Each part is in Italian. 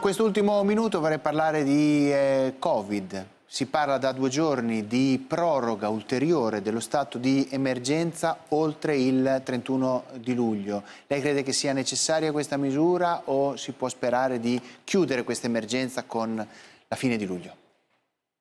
quest'ultimo minuto vorrei parlare di eh, Covid. Si parla da due giorni di proroga ulteriore dello stato di emergenza oltre il 31 di luglio. Lei crede che sia necessaria questa misura o si può sperare di chiudere questa emergenza con la fine di luglio?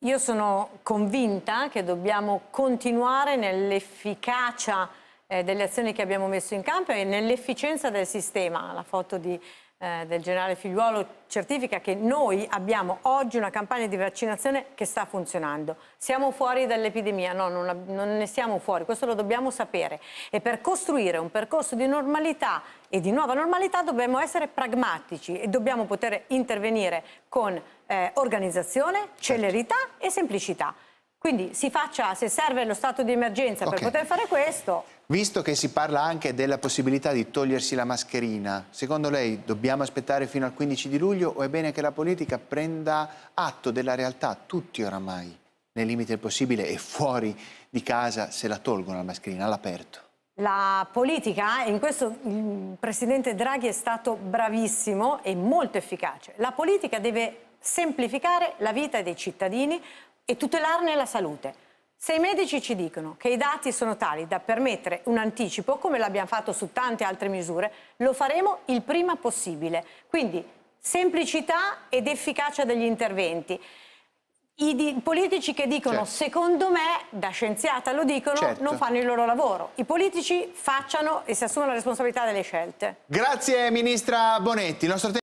Io sono convinta che dobbiamo continuare nell'efficacia eh, delle azioni che abbiamo messo in campo e nell'efficienza del sistema. La foto di eh, del generale Figliuolo certifica che noi abbiamo oggi una campagna di vaccinazione che sta funzionando. Siamo fuori dall'epidemia? No, non, non ne siamo fuori, questo lo dobbiamo sapere. E per costruire un percorso di normalità e di nuova normalità dobbiamo essere pragmatici e dobbiamo poter intervenire con eh, organizzazione, celerità e semplicità. Quindi si faccia, se serve lo stato di emergenza okay. per poter fare questo... Visto che si parla anche della possibilità di togliersi la mascherina, secondo lei dobbiamo aspettare fino al 15 di luglio o è bene che la politica prenda atto della realtà tutti oramai, nel limite del possibile e fuori di casa, se la tolgono la mascherina all'aperto? La politica, in questo il Presidente Draghi è stato bravissimo e molto efficace, la politica deve semplificare la vita dei cittadini, e tutelarne la salute. Se i medici ci dicono che i dati sono tali da permettere un anticipo, come l'abbiamo fatto su tante altre misure, lo faremo il prima possibile. Quindi semplicità ed efficacia degli interventi. I politici che dicono certo. secondo me, da scienziata lo dicono, certo. non fanno il loro lavoro. I politici facciano e si assumono la responsabilità delle scelte. Grazie Ministra Bonetti.